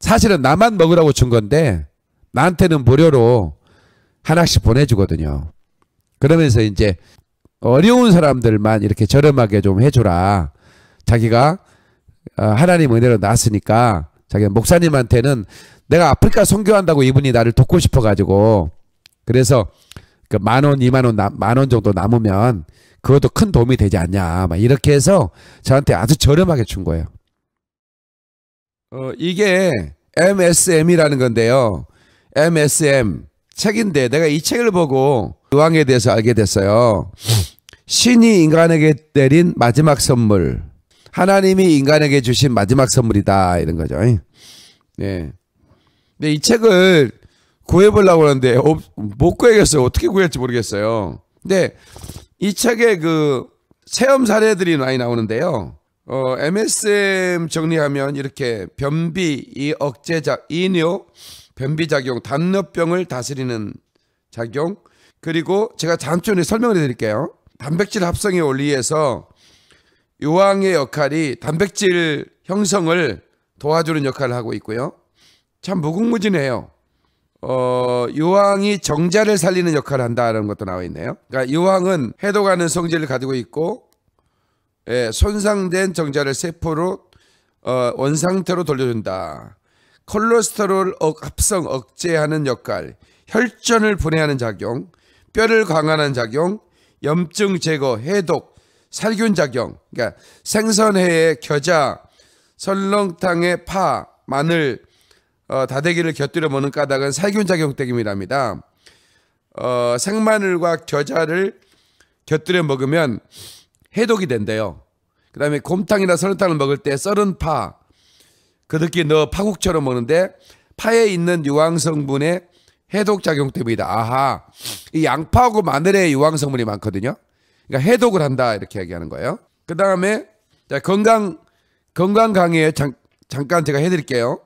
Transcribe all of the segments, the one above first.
사실은 나만 먹으라고 준 건데 나한테는 무료로 하나씩 보내주거든요. 그러면서 이제 어려운 사람들만 이렇게 저렴하게 좀 해줘라. 자기가 아, 하나님 은혜로 났으니까 자기 목사님한테는 내가 아프리카 선교한다고 이분이 나를 돕고 싶어가지고 그래서 그만 원, 이만 원, 만 원 정도 남으면 그것도 큰 도움이 되지 않냐. 막 이렇게 해서 저한테 아주 저렴하게 준 거예요. 어, 이게 MSM이라는 건데요. MSM 책인데 내가 이 책을 보고 의왕에 그 대해서 알게 됐어요. 신이 인간에게 내린 마지막 선물. 하나님이 인간에게 주신 마지막 선물이다 이런 거죠. 네. 근데 이 책을 구해보려고 하는데 어, 못 구해겠어요. 어떻게 구할지 모르겠어요. 근데 이 책에 그 체험 사례들이 많이 나오는데요. 어, MSM 정리하면 이렇게 변비 이 억제작 이뇨 변비 작용 단뇨병을 다스리는 작용 그리고 제가 다음 주에 설명을 해드릴게요. 단백질 합성의 원리에서 요황의 역할이 단백질 형성을 도와주는 역할을 하고 있고요. 참 무궁무진해요. 어, 요황이 정자를 살리는 역할을 한다는 것도 나와 있네요. 그러니까 요황은 해독하는 성질을 가지고 있고 예, 손상된 정자를 세포로 어, 원상태로 돌려준다. 콜레스테롤 억, 합성 억제하는 역할, 혈전을 분해하는 작용, 뼈를 강화하는 작용, 염증 제거, 해독, 살균 작용. 그러니까 생선회에 겨자, 설렁탕에 파, 마늘, 어, 다대기를 곁들여 먹는 까닭은 살균 작용 때문이랍니다. 어, 생마늘과 겨자를 곁들여 먹으면 해독이 된대요. 그 다음에 곰탕이나 설탕을 먹을 때 썰은 파, 그득기 넣어 파국처럼 먹는데 파에 있는 유황 성분의 해독 작용 때문이다. 아하, 이 양파하고 마늘에 유황 성분이 많거든요. 그러니까 해독을 한다 이렇게 얘기하는 거예요. 그 다음에 건강 건강 강의에 잠, 잠깐 제가 해드릴게요.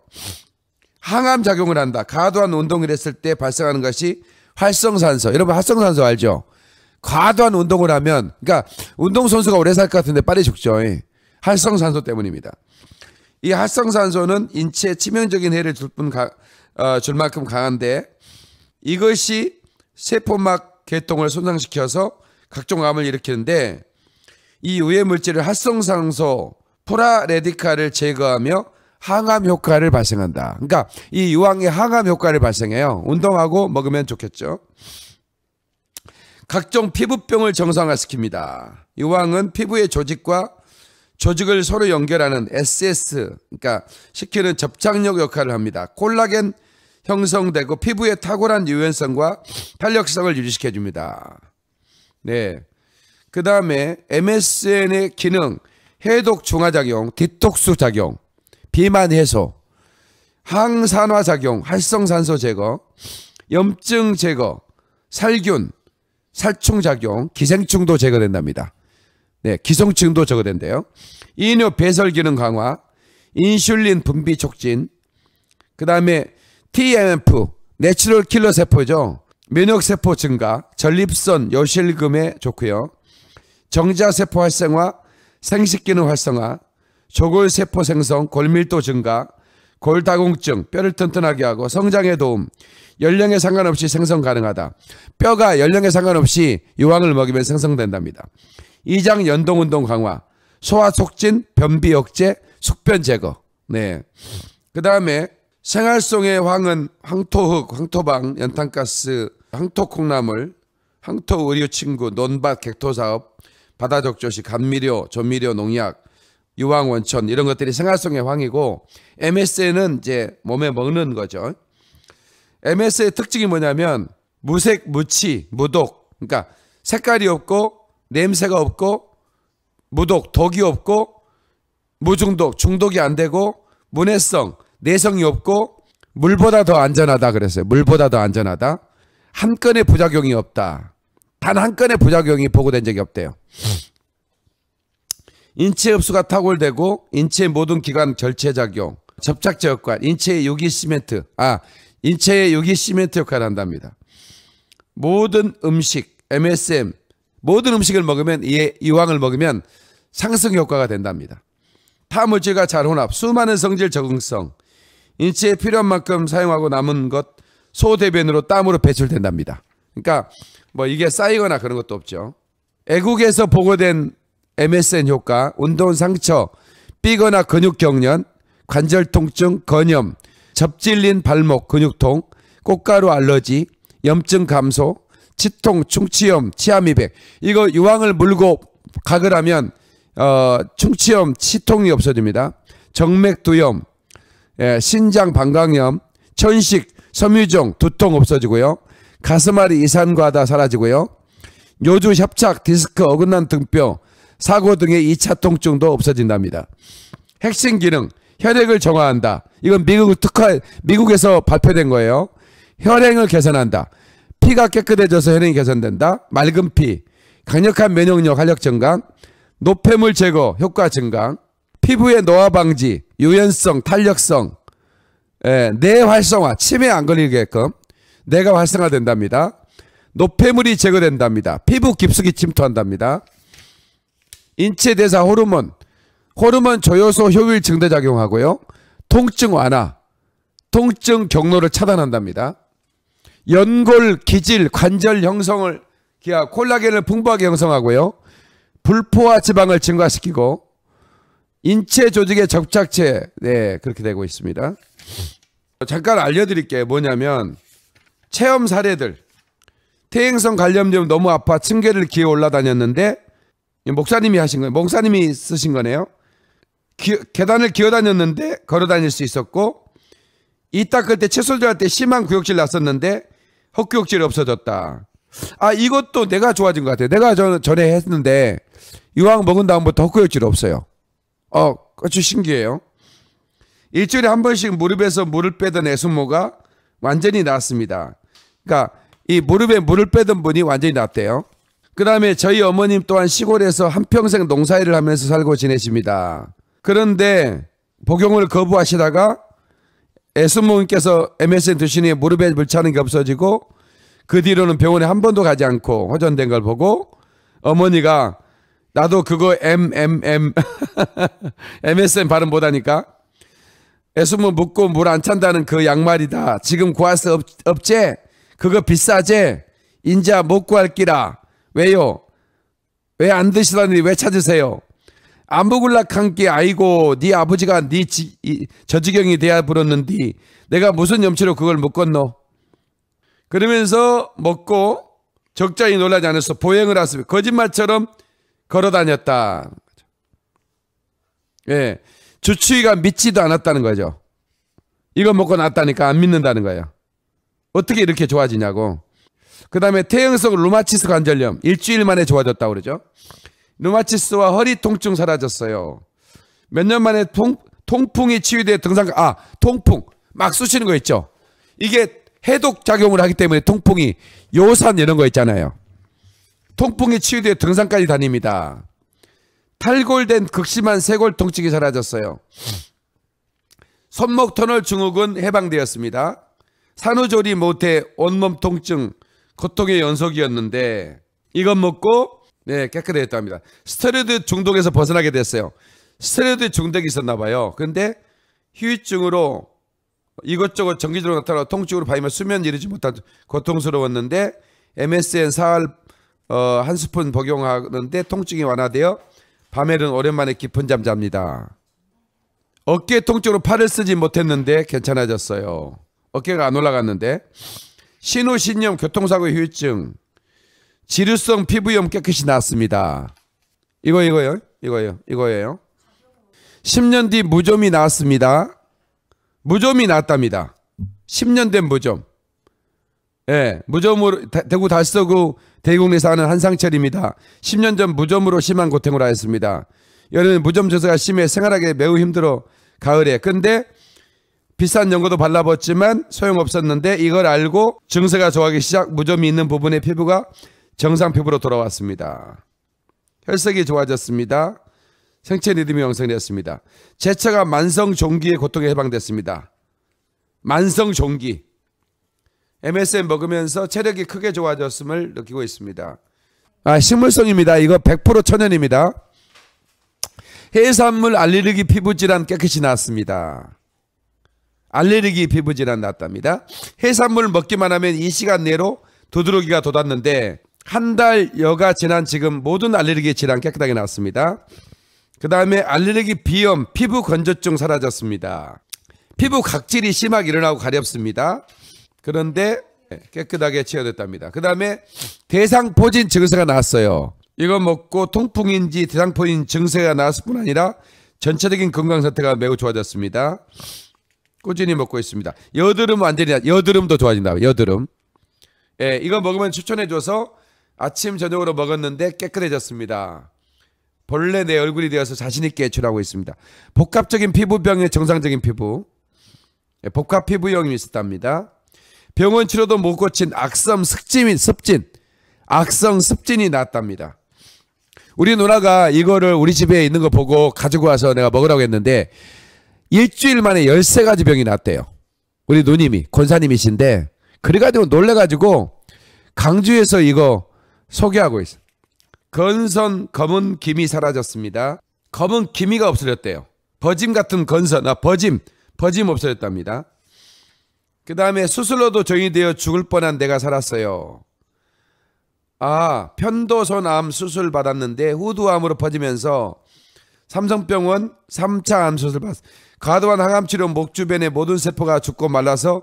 항암 작용을 한다. 과도한 운동을 했을 때 발생하는 것이 활성산소. 여러분 활성산소 알죠? 과도한 운동을 하면 그러니까 운동 선수가 오래 살 것 같은데 빨리 죽죠. 활성산소 때문입니다. 이 활성산소는 인체에 치명적인 해를 줄뿐 어, 줄 만큼 강한데 이것이 세포막 계통을 손상시켜서 각종 암을 일으키는데 이 유해 물질을 활성산소 프라레디칼을 제거하며 항암 효과를 발생한다. 그러니까 이 유황이 항암 효과를 발생해요. 운동하고 먹으면 좋겠죠. 각종 피부병을 정상화시킵니다. 이왕은 피부의 조직과 조직을 서로 연결하는 SS, 그러니까 시키는 접착력 역할을 합니다. 콜라겐 형성되고 피부의 탁월한 유연성과 탄력성을 유지시켜 줍니다. 네. 그 다음에 MSN의 기능, 해독 중화작용, 디톡스 작용, 비만 해소, 항산화 작용, 활성산소 제거, 염증 제거, 살균, 살충작용, 기생충도 제거된답니다. 네, 기성충도 제거된대요. 이뇨 배설 기능 강화, 인슐린 분비 촉진, 그 다음에 TMF, 내추럴 킬러 세포죠. 면역 세포 증가, 전립선 여실금에 좋고요. 정자 세포 활성화, 생식 기능 활성화, 조골 세포 생성, 골밀도 증가, 골다공증, 뼈를 튼튼하게 하고 성장에 도움, 연령에 상관없이 생성 가능하다. 뼈가 연령에 상관없이 유황을 먹이면 생성된답니다. 이장 연동운동 강화, 소화 촉진, 변비 억제, 숙변 제거. 네. 그 다음에 생활 속의 황은 황토흙, 황토방, 연탄가스, 황토콩나물, 황토 의료 친구, 논밭 객토 사업, 바다 적조시, 감미료, 조미료, 농약, 유황 원천 이런 것들이 생활 속의 황이고 MSA는 이제 몸에 먹는 거죠. MS의 특징이 뭐냐면 무색, 무치, 무독. 그러니까 색깔이 없고 냄새가 없고 무독, 독이 없고 무중독, 중독이 안 되고 문해성, 내성이 없고 물보다 더 안전하다 그랬어요. 물보다 더 안전하다. 한 건의 부작용이 없다. 단 한 건의 부작용이 보고된 적이 없대요. 인체 흡수가 탁월되고 인체의 모든 기관 결체 작용, 접착제 역할, 인체의 유기 시멘트, 아, 인체의 유기 시멘트 역할을 한답니다. 모든 음식, MSM, 모든 음식을 먹으면 이 이왕을 먹으면 상승 효과가 된답니다. 타 물질과 잘 혼합, 수많은 성질 적응성, 인체에 필요한 만큼 사용하고 남은 것 소대변으로 땀으로 배출된답니다. 그러니까 뭐 이게 쌓이거나 그런 것도 없죠. 애국에서 보고된 MSN 효과, 운동 상처, 삐거나 근육 경련, 관절 통증, 건염, 접질린 발목 근육통, 꽃가루 알러지, 염증 감소, 치통, 충치염, 치아미백. 이거 유황을 물고 각을 하면 어, 충치염, 치통이 없어집니다. 정맥두염, 예, 신장 방광염, 천식, 섬유종, 두통 없어지고요. 가슴앓이 이산과다 사라지고요. 요주 협착, 디스크, 어긋난 등뼈, 사고 등의 2차 통증도 없어진답니다. 핵심 기능, 혈액을 정화한다. 이건 미국 특화, 미국에서 발표된 거예요. 혈행을 개선한다. 피가 깨끗해져서 혈행이 개선된다. 맑은 피, 강력한 면역력, 활력 증강, 노폐물 제거, 효과 증강, 피부의 노화 방지, 유연성, 탄력성, 예, 뇌 활성화, 치매 안 걸리게끔 뇌가 활성화된답니다. 노폐물이 제거된답니다. 피부 깊숙이 침투한답니다. 인체 대사 호르몬, 호르몬 조효소 효율 증대 작용하고요. 통증 완화, 통증 경로를 차단한답니다. 연골, 기질, 관절 형성을 기하 콜라겐을 풍부하게 형성하고요. 불포화 지방을 증가시키고 인체 조직의 접착제네 그렇게 되고 있습니다. 잠깐 알려드릴게 요 뭐냐면 체험 사례들 퇴행성 관련염 너무 아파 층계를 기어 올라다녔는데 목사님이 하신 거예요. 목사님이 쓰신 거네요. 기, 계단을 기어다녔는데 걸어다닐 수 있었고 이 닦을 때 채소질할 때 심한 구역질 났었는데 헛구역질이 없어졌다. 아 이것도 내가 좋아진 것 같아요. 내가 전, 전에 했는데 이왕 먹은 다음부터 헛구역질 없어요. 어 아주 신기해요. 일주일에 한 번씩 무릎에서 물을 빼던 애순모가 완전히 나았습니다. 그러니까 이 무릎에 물을 빼던 분이 완전히 낫대요. 그다음에 저희 어머님 또한 시골에서 한평생 농사일을 하면서 살고 지내십니다. 그런데 복용을 거부하시다가 에스모님께서 MSN 드시니 무릎에 물차는 게 없어지고 그 뒤로는 병원에 한 번도 가지 않고 허전된 걸 보고 어머니가 나도 그거 MMM MSN 발음 보다니까에스모 묻고 물 안 찬다는 그 양말이다. 지금 구할 수 없, 없제 그거 비싸제 인자 못 구할 끼라. 왜요? 왜 안 드시다니 왜 찾으세요? 안부굴락 한끼 아이고 네 아버지가 네 지, 이, 저지경이 돼야 불었는디 내가 무슨 염치로 그걸 못 건너 그러면서 먹고 적잖이 놀라지 않았어 보행을 하습니 거짓말처럼 걸어다녔다 예 주치의가 믿지도 않았다는 거죠 이거 먹고 났다니까 안 믿는다는 거예요 어떻게 이렇게 좋아지냐고 그 다음에 태형성 루마티스 관절염 일주일 만에 좋아졌다고 그러죠. 루마티스와 허리 통증 사라졌어요. 몇 년 만에 통, 통풍이 치유돼 등산 아 통풍 막 쑤시는 거 있죠. 이게 해독 작용을 하기 때문에 통풍이 요산 이런 거 있잖아요. 통풍이 치유돼 등산까지 다닙니다. 탈골된 극심한 쇄골 통증이 사라졌어요. 손목 터널 증후군 해방되었습니다. 산후조리 못해 온몸 통증 고통의 연속이었는데 이것 먹고 네, 깨끗해졌답니다. 스테로이드 중독에서 벗어나게 됐어요. 스테로이드 중독이 있었나 봐요. 근데 휴유증으로 이것저것 정기적으로 나타나 통증으로 바이 수면 이루지 못한 고통스러웠는데 MSN 사흘 어, 한 스푼 복용하는데 통증이 완화되어 밤에는 오랜만에 깊은 잠 잡니다. 어깨 통증으로 팔을 쓰지 못했는데 괜찮아졌어요. 어깨가 안 올라갔는데 신우신염 교통사고의 후유증 지루성 피부염 깨끗이 나왔습니다. 이거 이거요. 이거요. 이거예요. 10년 뒤 무좀이 나왔습니다. 무좀이 났답니다. 10년 된 무좀. 예, 무좀으로 대구 달서구 대구에 사는 한상철입니다. 10년 전 무좀으로 심한 고통을 하였습니다. 여름에 무좀 증세가 심해 생활하기 매우 힘들어 가을에. 근데 비싼 연고도 발라봤지만 소용없었는데 이걸 알고 증세가 좋아하기 시작 무좀이 있는 부분의 피부가 정상 피부로 돌아왔습니다. 혈색이 좋아졌습니다. 생체 리듬이 형성되었습니다. 제차가 만성 종기의 고통에 해방됐습니다. 만성 종기. MSM 먹으면서 체력이 크게 좋아졌음을 느끼고 있습니다. 아, 식물성입니다. 이거 100% 천연입니다. 해산물 알레르기 피부 질환 깨끗이 나왔습니다 알레르기 피부질환 났답니다. 해산물 을 먹기만 하면 이 시간 내로 두드러기가 돋았는데 한 달여가 지난 지금 모든 알레르기 질환 깨끗하게 나왔습니다그 다음에 알레르기 비염, 피부 건조증 사라졌습니다. 피부 각질이 심하게 일어나고 가렵습니다. 그런데 깨끗하게 치료됐답니다. 그 다음에 대상포진 증세가 나왔어요 이거 먹고 통풍인지 대상포진 증세가 나왔을 뿐 아니라 전체적인 건강 상태가 매우 좋아졌습니다. 꾸준히 먹고 있습니다. 여드름 완전히 여드름도 좋아진다. 여드름. 예, 이거 먹으면 추천해줘서 아침 저녁으로 먹었는데 깨끗해졌습니다. 본래 내 얼굴이 되어서 자신 있게 해출하고 있습니다. 복합적인 피부병의 정상적인 피부. 예, 복합 피부염이 있었답니다. 병원 치료도 못 고친 악성 습진, 습진, 악성 습진이 났답니다. 우리 누나가 이거를 우리 집에 있는 거 보고 가지고 와서 내가 먹으라고 했는데 일주일 만에 13가지 병이 났대요. 우리 누님이 권사님이신데 그래가지고 놀래가지고 강주에서 이거 소개하고 있어. 건선 검은 기미 사라졌습니다. 검은 기미가 없어졌대요. 버짐 같은 건선, 아 버짐, 버짐 없어졌답니다. 그 다음에 수술로도 정의되어 죽을 뻔한 내가 살았어요. 아, 편도선암 수술 받았는데 후두암으로 퍼지면서 삼성병원 3차 암 수술 받았어요. 과도한 항암치료 목주변의 모든 세포가 죽고 말라서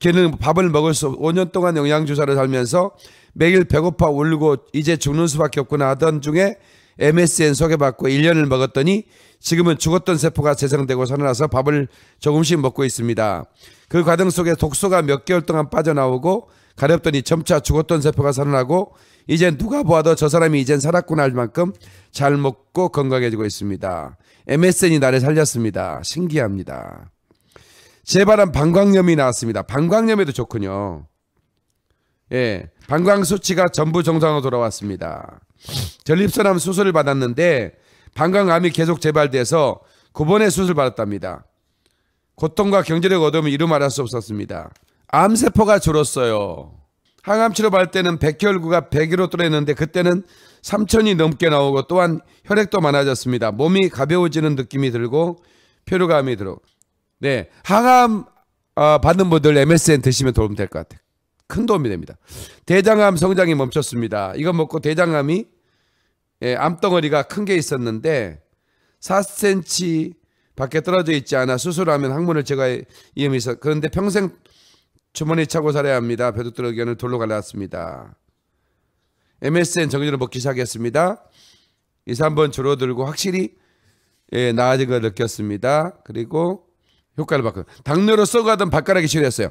걔는 밥을 먹을 수 5년 동안 영양주사를 살면서 매일 배고파 울고 이제 죽는 수밖에 없구나 하던 중에 MSN 소개받고 1년을 먹었더니 지금은 죽었던 세포가 재생되고 살아나서 밥을 조금씩 먹고 있습니다. 그 과정 속에 독소가 몇 개월 동안 빠져나오고 가렵더니 점차 죽었던 세포가 살아나고 이제 누가 보아도 저 사람이 이젠 살았구나 할 만큼 잘 먹고 건강해지고 있습니다. MSN이 나를 살렸습니다. 신기합니다. 재발한 방광염이 나왔습니다. 방광염에도 좋군요. 예, 방광 수치가 전부 정상으로 돌아왔습니다. 전립선암 수술을 받았는데 방광암이 계속 재발돼서 9번의 수술 받았답니다. 고통과 경제력 어려을 이루 말할 수 없었습니다. 암세포가 줄었어요. 항암 치료 받을 때는 백혈구가 100으로 뚫어있는데 그때는 3천이 넘게 나오고 또한 혈액도 많아졌습니다. 몸이 가벼워지는 느낌이 들고 피로감이 들어. 네, 항암 어, 받는 분들 MSN 드시면 도움 될 것 같아요. 큰 도움이 됩니다. 대장암 성장이 멈췄습니다. 이거 먹고 대장암이 예, 암덩어리가 큰 게 있었는데 4cm 밖에 떨어져 있지 않아 수술하면 항문을 제거할 위험이 있어. 그런데 평생 주머니 차고 살아야 합니다. 배도들 의견을 돌로 갈랐습니다. MSN 정의로 먹기 시작했습니다. 2, 3번 줄어들고 확실히 예, 나아진 걸 느꼈습니다. 그리고 효과를 받고 당뇨로 써가던 발가락이 치료했어요.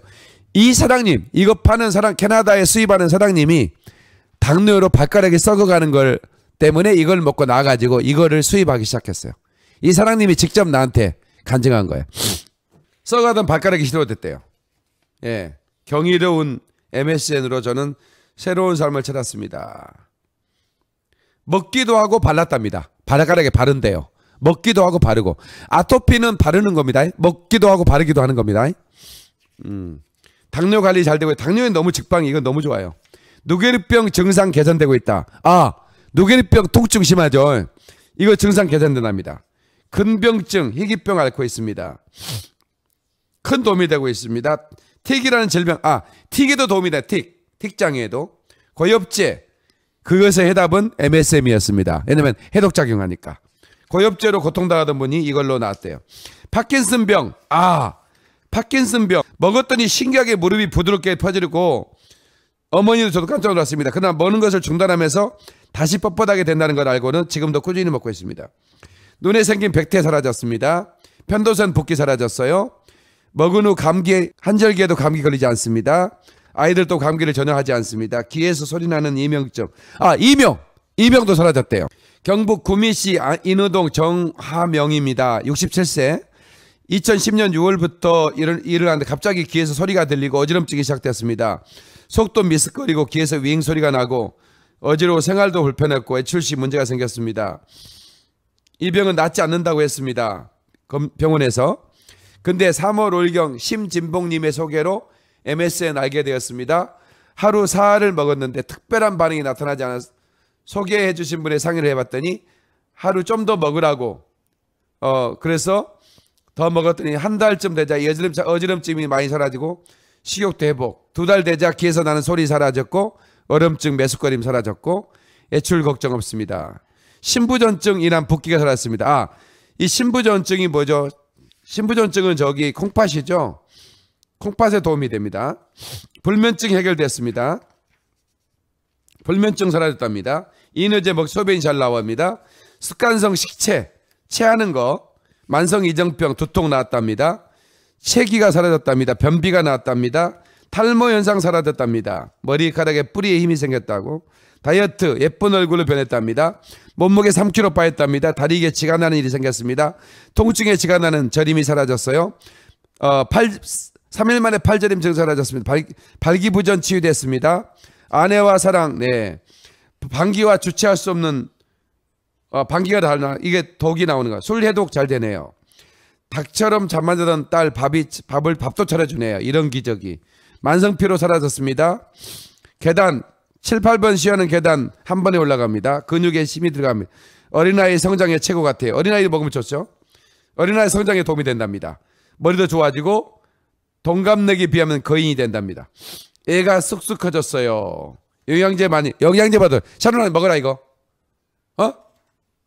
이 사장님 이거 파는 사람 캐나다에 수입하는 사장님이 당뇨로 발가락이 썩어가는 걸 때문에 이걸 먹고 나가지고 이거를 수입하기 시작했어요. 이 사장님이 직접 나한테 간증한 거예요. 써가던 발가락이 치료됐대요. 예, 경이로운 MSN으로 저는 새로운 삶을 찾았습니다. 먹기도 하고 발랐답니다. 발가락에 바른대요. 먹기도 하고 바르고 아토피는 바르는 겁니다. 먹기도 하고 바르기도 하는 겁니다. 음. 당뇨 관리 잘 되고 당뇨에 너무 직방이 이건 너무 좋아요. 누게리병 증상 개선되고 있다. 아누게리병 통증 심하죠. 이거 증상 개선된답니다. 근병증, 희귀병 앓고 있습니다. 큰 도움이 되고 있습니다. 틱이라는 질병, 아, 틱에도 도움이 돼, 틱. 틱장애도, 고엽제. 그것의 해답은 MSM이었습니다. 왜냐면 해독 작용하니까. 고엽제로 고통당하던 분이 이걸로 나왔대요. 파킨슨병. 아, 파킨슨병. 먹었더니 신기하게 무릎이 부드럽게 펴지고 어머니도 저도 깜짝 놀랐습니다. 그러나 먹는 것을 중단하면서 다시 뻣뻣하게 된다는 걸 알고는 지금도 꾸준히 먹고 있습니다. 눈에 생긴 백태 사라졌습니다. 편도선 붓기 사라졌어요. 먹은 후 감기, 한절기에도 감기 걸리지 않습니다. 아이들도 감기를 전혀 하지 않습니다. 귀에서 소리나는 이명증. 아, 이명. 이명도 사라졌대요. 경북 구미시 아, 인우동 정하명입니다. 67세. 2010년 6월부터 일을, 일을 하는데 갑자기 귀에서 소리가 들리고 어지럼증이 시작됐습니다. 속도 미스거리고 귀에서 윙 소리가 나고 어지러워 생활도 불편했고 애출시 문제가 생겼습니다. 이 병은 낫지 않는다고 했습니다. 병원에서. 근데 3월 5경 심진봉님의 소개로 MSN 알게 되었습니다. 하루 사흘을 먹었는데 특별한 반응이 나타나지 않아 소개해 주신 분의 상의를 해봤더니 하루 좀 더 먹으라고 어 그래서 더 먹었더니 한 달쯤 되자 어지름, 어지럼증이 많이 사라지고 식욕도 회복 두 달 되자 귀에서 나는 소리 사라졌고 얼음증 메스거림 사라졌고 애출 걱정 없습니다 신부전증 이란 붓기가 살았습니다 아이 신부전증이 뭐죠 신부전증은 저기 콩팥이죠 콩팥에 도움이 됩니다. 불면증 해결됐습니다. 불면증 사라졌답니다. 이너제 먹 뭐 소변이 잘 나옵니다. 습관성 식체, 체하는 거, 만성 이정병, 두통 나왔답니다. 체기가 사라졌답니다. 변비가 나왔답니다. 탈모 현상 사라졌답니다. 머리카락에 뿌리에 힘이 생겼다고. 다이어트, 예쁜 얼굴로 변했답니다. 몸무게 3kg 빠졌답니다. 다리에 지가 나는 일이 생겼습니다. 통증에 지가 나는 저림이 사라졌어요. 어, 팔, 3일 만에 팔저림 증상을 가졌습니다. 발, 기부전 치유됐습니다. 아내와 사랑, 네. 방귀와 주체할 수 없는 아, 방귀가 달라 이게 독이 나오는 거야. 술 해독 잘 되네요. 닭처럼 잠만 자던 딸 밥이 밥을 밥도 차려주네요. 이런 기적이 만성피로 사라졌습니다. 계단 7, 8번 쉬어는 계단 한 번에 올라갑니다. 근육에 힘이 들어갑니다. 어린아이 성장에 최고 같아요. 어린아이 먹으면 좋죠. 어린아이 성장에 도움이 된답니다. 머리도 좋아지고 동갑내기 비하면 거인이 된답니다. 애가 쑥쑥 커졌어요. 영양제 많이 영양제 받아. 샤론아 먹어라 이거. 어?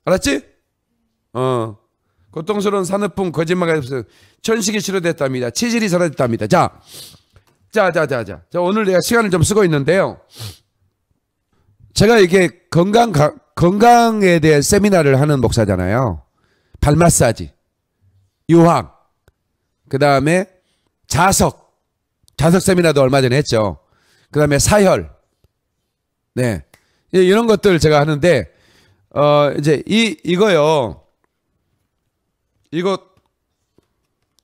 알았지? 어. 고통스러운 산업품 거짓말가 없어요. 천식이 싫어됐답니다체질이 사라졌답니다. 자, 자, 자, 자, 자. 자 오늘 내가 시간을 좀 쓰고 있는데요. 제가 이게 건강 건강에 대해 세미나를 하는 목사잖아요. 발 마사지, 유황, 그 다음에 자석. 자석 세미나도 얼마 전에 했죠. 그 다음에 사혈. 네. 이런 것들 제가 하는데, 어, 이제 이, 이거요. 이거,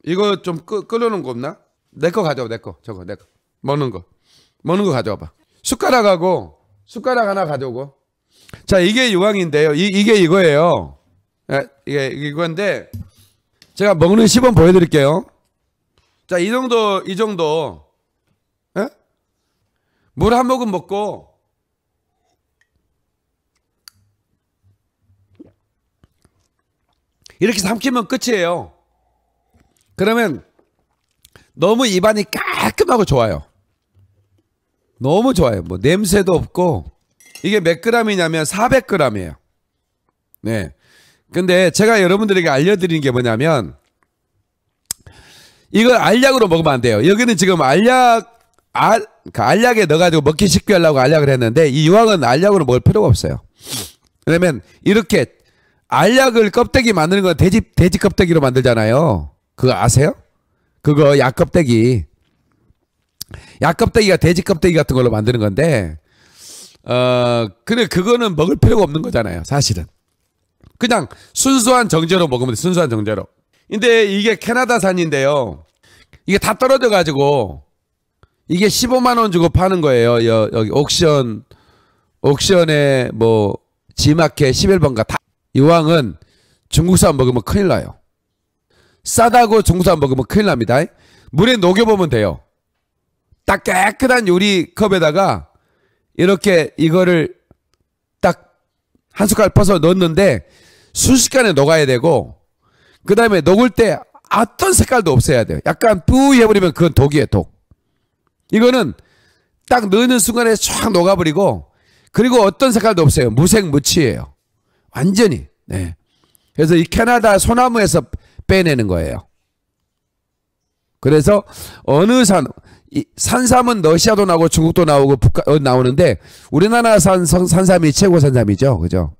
이거 좀 끄, 끓여놓은 거 없나? 내 거 가져와, 내 거. 저거, 내 거. 먹는 거. 먹는 거 가져와봐. 숟가락하고, 숟가락 하나 가져오고. 자, 이게 유황인데요. 이, 이게 이거예요. 아, 이게 이건데, 제가 먹는 시범 보여드릴게요. 자, 이 정도, 이 정도. 예? 물 한 모금 먹고 이렇게 삼키면 끝이에요. 그러면 너무 입안이 깔끔하고 좋아요. 너무 좋아요. 뭐 냄새도 없고 이게 몇 그램이냐면 400g이에요. 네. 근데 제가 여러분들에게 알려드리는 게 뭐냐면 이걸 알약으로 먹으면 안 돼요. 여기는 지금 알약 알, 그 알약에 넣어가지고 먹기 쉽게 하려고 알약을 했는데 이 유황은 알약으로 먹을 필요가 없어요. 왜냐면 이렇게 알약을 껍데기 만드는 건 돼지 돼지 껍데기로 만들잖아요. 그거 아세요? 그거 약 껍데기. 약 껍데기가 돼지 껍데기 같은 걸로 만드는 건데 어 근데 그거는 먹을 필요가 없는 거잖아요. 사실은 그냥 순수한 정제로 먹으면 돼. 순수한 정제로. 근데 이게 캐나다산인데요. 이게 다 떨어져 가지고 이게 15만 원 주고 파는 거예요. 여, 여기 옥션 옥션에 뭐 지마켓 11번가 다 이왕은 중국산 먹으면 큰일 나요. 싸다고 중국산 먹으면 큰일 납니다. 물에 녹여보면 돼요. 딱 깨끗한 요리 컵에다가 이렇게 이거를 딱 한 숟갈 퍼서 넣었는데 순식간에 녹아야 되고 그 다음에 녹을 때 어떤 색깔도 없애야 돼요. 약간 뿌해버리면 그건 독이에요, 독. 이거는 딱 넣는 순간에 촥 녹아버리고 그리고 어떤 색깔도 없어요. 무색 무취예요. 완전히. 네. 그래서 이 캐나다 소나무에서 빼내는 거예요. 그래서 어느 산, 이 산삼은 러시아도 나오고 중국도 나오고 북한 어, 나오는데 우리나라 산 산삼이 최고 산삼이죠, 그죠?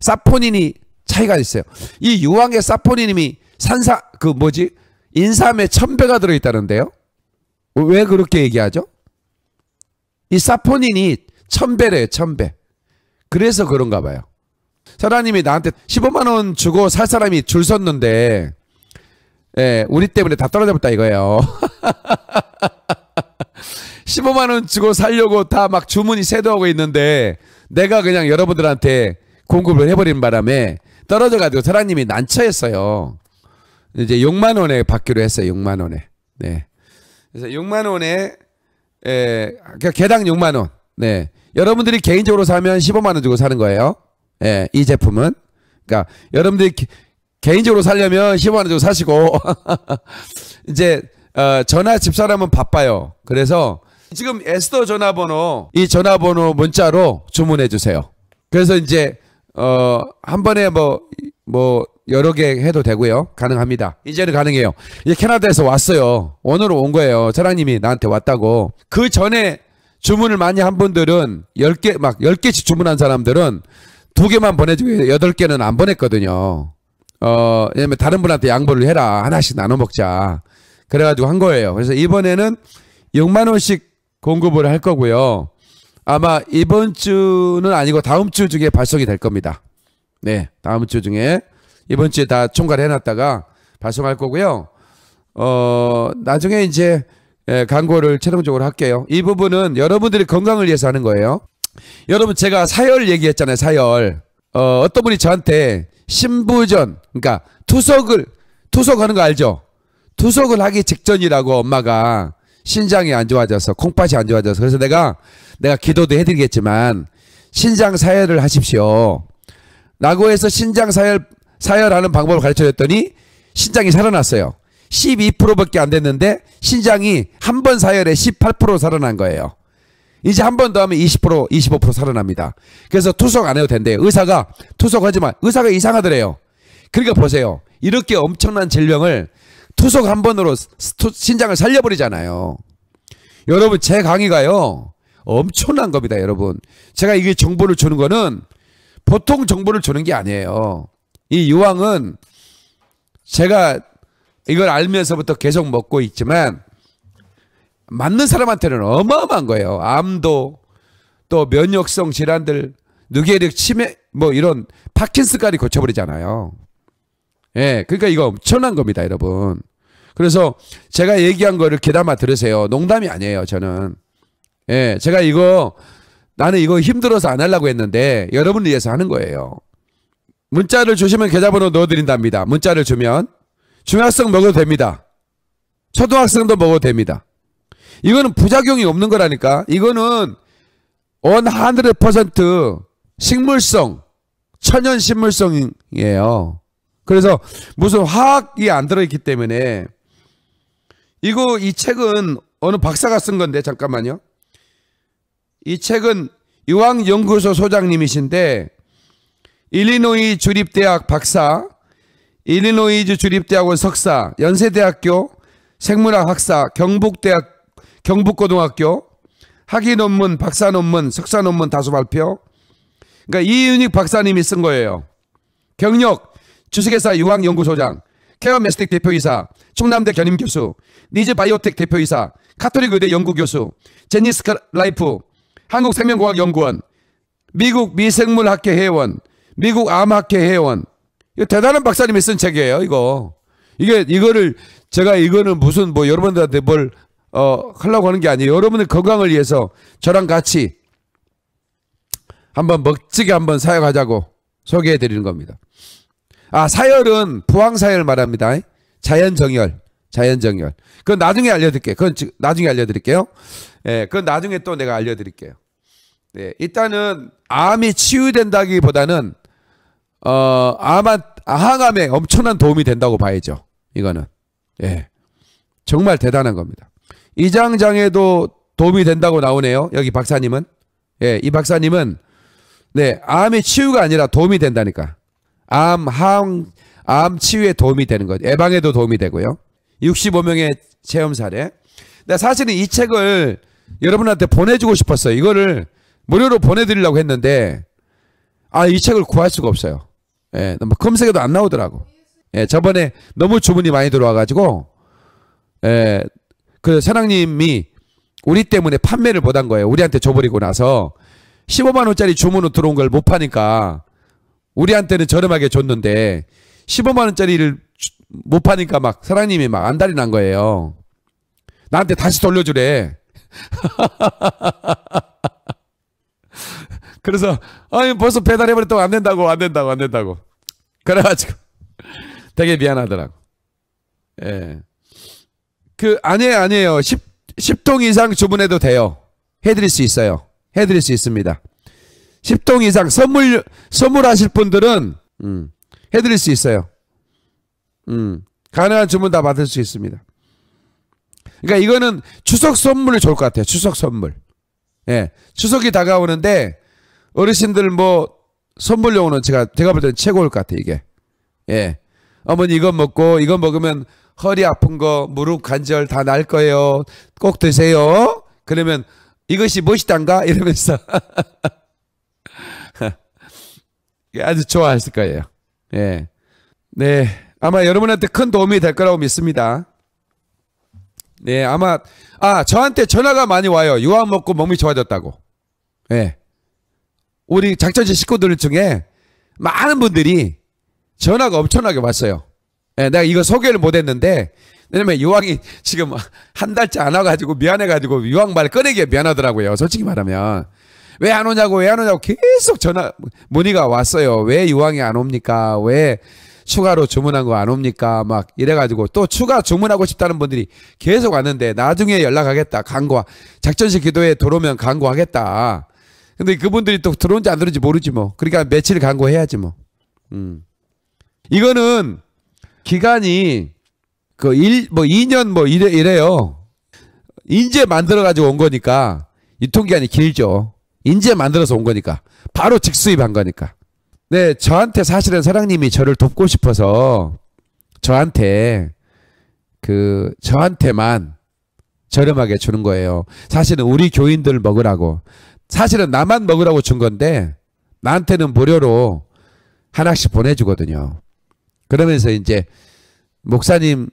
사포닌이 차이가 있어요. 이 유황의 사포닌이 산사 그 뭐지 인삼에 천 배가 들어있다는데요. 왜 그렇게 얘기하죠? 이 사포닌이 천 배래요, 천 배. 그래서 그런가 봐요. 사장님이 나한테 15만 원 주고 살 사람이 줄 섰는데, 예, 우리 때문에 다 떨어졌다 이거예요. 15만 원 주고 살려고 다 막 주문이 세도하고 있는데, 내가 그냥 여러분들한테 공급을 해버린 바람에 떨어져가지고 사장님이 난처했어요. 이제 6만 원에 받기로 했어요. 6만 원에. 네. 그래서 6만 원에 에, 개당 6만 원. 네. 여러분들이 개인적으로 사면 15만 원 주고 사는 거예요. 예, 이 제품은. 그러니까 여러분들이 개, 개인적으로 살려면 15만 원 주고 사시고 이제 어, 전화 집사람은 바빠요. 그래서 지금 에스더 전화번호 이 전화번호 문자로 주문해 주세요. 그래서 이제 어, 한 번에 뭐, 뭐, 여러 개 해도 되고요. 가능합니다. 이제는 가능해요. 이제 캐나다에서 왔어요. 오늘 온 거예요. 사장님이 나한테 왔다고. 그 전에 주문을 많이 한 분들은 10개, 막 10개씩 주문한 사람들은 두 개만 보내주고 8 개는 안 보냈거든요. 어, 왜냐면 다른 분한테 양보를 해라. 하나씩 나눠 먹자. 그래가지고 한 거예요. 그래서 이번에는 6만원씩 공급을 할 거고요. 아마 이번 주는 아니고 다음 주 중에 발송이 될 겁니다. 네, 다음 주 중에 이번 주에 다 총괄해놨다가 발송할 거고요. 어, 나중에 이제 예, 광고를 최종적으로 할게요. 이 부분은 여러분들이 건강을 위해서 하는 거예요. 여러분 제가 사열 얘기했잖아요. 사열. 어, 어떤 분이 저한테 신부전, 그러니까 투석을 투석하는 거 알죠? 투석을 하기 직전이라고 엄마가 신장이 안 좋아져서 콩팥이 안 좋아져서 그래서 내가 내가 기도도 해드리겠지만 신장 사열을 하십시오. 라고 해서 신장 사열 사열하는 방법을 가르쳐줬더니 신장이 살아났어요. 12%밖에 안 됐는데 신장이 한 번 사열에 18% 살아난 거예요. 이제 한 번 더 하면 20% 25% 살아납니다. 그래서 투석 안 해도 된대요. 의사가 투석하지 마. 의사가 이상하더래요. 그러니까 보세요. 이렇게 엄청난 질병을 투석한 번으로 신장을 살려버리잖아요. 여러분 제 강의가요 엄청난 겁니다 여러분 제가 이게 정보를 주는 거는 보통 정보를 주는 게 아니에요 이 유황은 제가 이걸 알면서부터 계속 먹고 있지만 맞는 사람한테는 어마어마한 거예요 암도 또 면역성 질환들 누계력 치매 뭐 이런 파킨스까지 고쳐버리잖아요 예 그러니까 이거 엄청난 겁니다 여러분 그래서 제가 얘기한 거를 귀담아 들으세요. 농담이 아니에요, 저는. 예, 제가 이거 나는 이거 힘들어서 안 하려고 했는데 여러분을 위해서 하는 거예요. 문자를 주시면 계좌번호 넣어드린답니다. 문자를 주면 중학생 먹어도 됩니다. 초등학생도 먹어도 됩니다. 이거는 부작용이 없는 거라니까. 이거는 100% 식물성, 천연 식물성이에요. 그래서 무슨 화학이 안 들어있기 때문에 이거 이 책은 어느 박사가 쓴 건데 잠깐만요. 이 책은 유학연구소 소장님이신데 일리노이 주립대학 박사, 일리노이주 주립대학원 석사, 연세대학교 생물학 학사, 경북대학 경북고등학교 학위 논문, 박사 논문, 석사 논문 다수 발표. 그러니까 이윤익 박사님이 쓴 거예요. 경력 주식회사 유학연구소장 케어메스틱 대표이사, 충남대 견임교수, 니즈바이오텍 대표이사, 카톨릭 의대 연구교수, 제니스카 라이프, 한국생명공학연구원, 미국 미생물학회 회원, 미국 암학회 회원. 이거 대단한 박사님이 쓴 책이에요, 이거. 이게, 이거를, 제가 이거는 무슨 뭐 여러분들한테 뭘, 어, 하려고 하는 게 아니에요. 여러분의 건강을 위해서 저랑 같이 한번 멋지게 한번 사용하자고 소개해 드리는 겁니다. 아 사열은 부황 사열 말합니다. 자연 정열, 자연 정열. 그건 나중에 알려드릴게요. 그건 나중에 알려드릴게요. 예, 그건 나중에 또 내가 알려드릴게요. 네, 일단은 암이 치유된다기보다는 어 암한 항암에 엄청난 도움이 된다고 봐야죠. 이거는 예, 정말 대단한 겁니다. 이장 장애도 도움이 된다고 나오네요. 여기 박사님은 예, 이 박사님은 네 암이 치유가 아니라 도움이 된다니까. 암, 항, 암 치유에 도움이 되는 거 예방에도 도움이 되고요. 65명의 체험 사례. 사실은 이 책을 여러분한테 보내주고 싶었어요. 이거를 무료로 보내드리려고 했는데, 아, 이 책을 구할 수가 없어요. 예, 뭐 검색해도 안 나오더라고. 예, 저번에 너무 주문이 많이 들어와가지고, 예, 그 사장님이 우리 때문에 판매를 못 한 거예요. 우리한테 줘버리고 나서 15만 원짜리 주문으로 들어온 걸 못 파니까 우리한테는 저렴하게 줬는데 15만 원짜리를 못 파니까 막 사장님이 막 안달이 난 거예요. 나한테 다시 돌려주래. 그래서 아니 벌써 배달해버렸다고 안 된다고 안 된다고 안 된다고 그래가지고 되게 미안하더라고. 예. 그 아니에요 아니에요 10, 10통 이상 주문해도 돼요. 해드릴 수 있어요. 해드릴 수 있습니다. 10통 이상 선물 선물하실 분들은 음, 해드릴 수 있어요. 음, 가능한 주문 다 받을 수 있습니다. 그러니까 이거는 추석 선물이 좋을 것 같아요. 추석 선물. 예, 추석이 다가오는데 어르신들 뭐 선물용으로는 제가 제가 볼 때는 최고일 것 같아요. 이게. 예, 어머니 이거 먹고 이거 먹으면 허리 아픈 거 무릎 관절 다 날 거예요. 꼭 드세요. 그러면 이것이 무엇단가 이러면서 아주 좋아하실 거예요. 예. 네. 아마 여러분한테 큰 도움이 될 거라고 믿습니다. 네, 아마 아 저한테 전화가 많이 와요. 유한 먹고 몸이 좋아졌다고. 예. 우리 작전지 식구들 중에 많은 분들이 전화가 엄청나게 왔어요. 예, 내가 이거 소개를 못했는데 왜냐면 유황이 지금 한 달째 안 와가지고 미안해가지고 유황 말 꺼내기에 미안하더라고요. 솔직히 말하면 왜안 오냐고 왜 안 오냐고 계속 전화 문의가 왔어요. 왜 유황이 안 옵니까? 왜 추가로 주문한 거 안 옵니까? 막 이래가지고 또 추가 주문하고 싶다는 분들이 계속 왔는데 나중에 연락하겠다. 광고 작전식 기도에 들어오면 광고하겠다. 근데 그분들이 또 들어온지 안 들어온지 모르지 뭐. 그러니까 며칠 간고해야지 뭐. 음. 이거는 기간이 그 일뭐 2년 뭐 이래 이래요. 인제 만들어 가지고 온 거니까 유통기한이 길죠. 인제 만들어서 온 거니까. 바로 직수입한 거니까. 네, 저한테 사실은 사랑님이 저를 돕고 싶어서 저한테 그 저한테만 저렴하게 주는 거예요. 사실은 우리 교인들 먹으라고. 사실은 나만 먹으라고 준 건데 나한테는 무료로 하나씩 보내주거든요. 그러면서 이제 목사님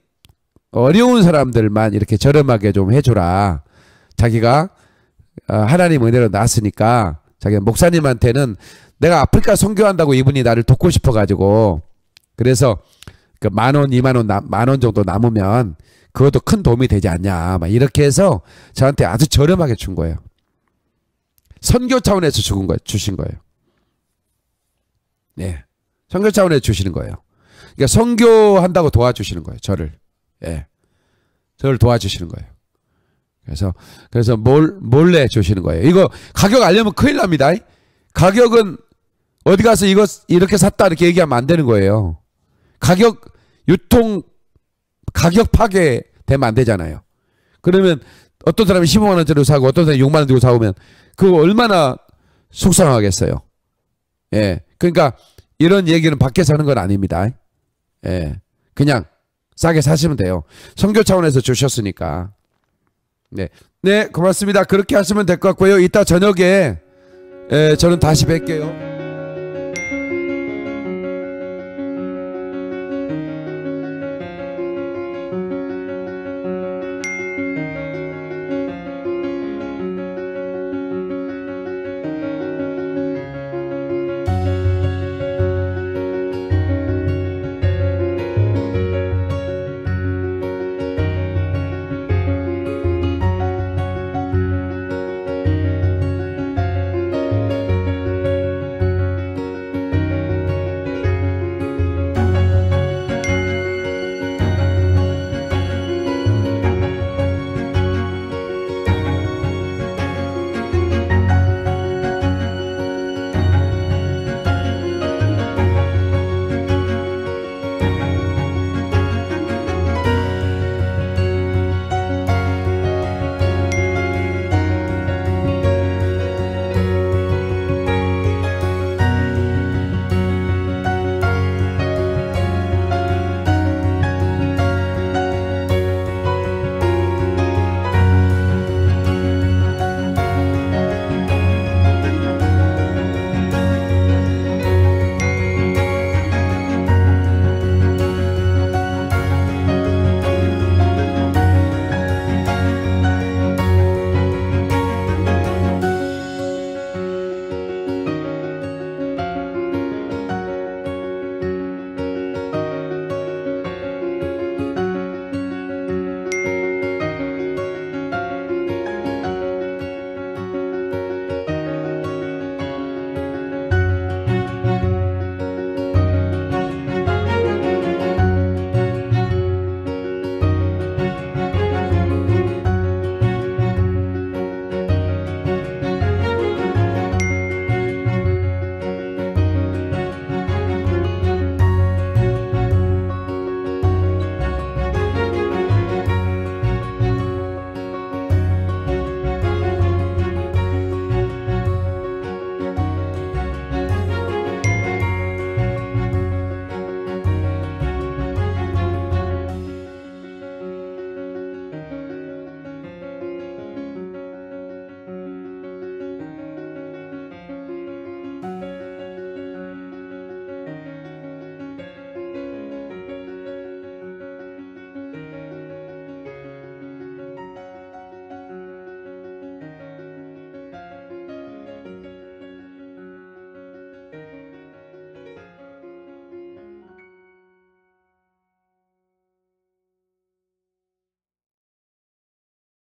어려운 사람들만 이렇게 저렴하게 좀 해줘라. 자기가 어, 하나님 은혜로 났으니까 자기 목사님한테는 내가 아프리카 선교한다고 이분이 나를 돕고 싶어 가지고 그래서 그만 원, 이만 원, 만 원 정도 남으면 그것도 큰 도움이 되지 않냐. 막 이렇게 해서 저한테 아주 저렴하게 준 거예요. 선교 차원에서 주신 거예요. 주신 거예요. 네. 선교 차원에서 주시는 거예요. 그러니까 선교한다고 도와주시는 거예요. 저를. 예. 네. 저를 도와주시는 거예요. 그래서 그래서 몰, 몰래 주시는 거예요. 이거 가격 알려면 큰일 납니다. 가격은 어디 가서 이거 이렇게 샀다 이렇게 얘기하면 안 되는 거예요. 가격 유통 가격 파괴 되면 안 되잖아요. 그러면 어떤 사람이 15만 원짜리 사고 어떤 사람이 6만 원 주고 사오면 그거 얼마나 속상하겠어요. 예. 그러니까 이런 얘기는 밖에서 하는 건 아닙니다. 예. 그냥 싸게 사시면 돼요. 선교 차원에서 주셨으니까. 네. 네, 고맙습니다. 그렇게 하시면 될 것 같고요. 이따 저녁에 에, 예, 저는 다시 뵐게요.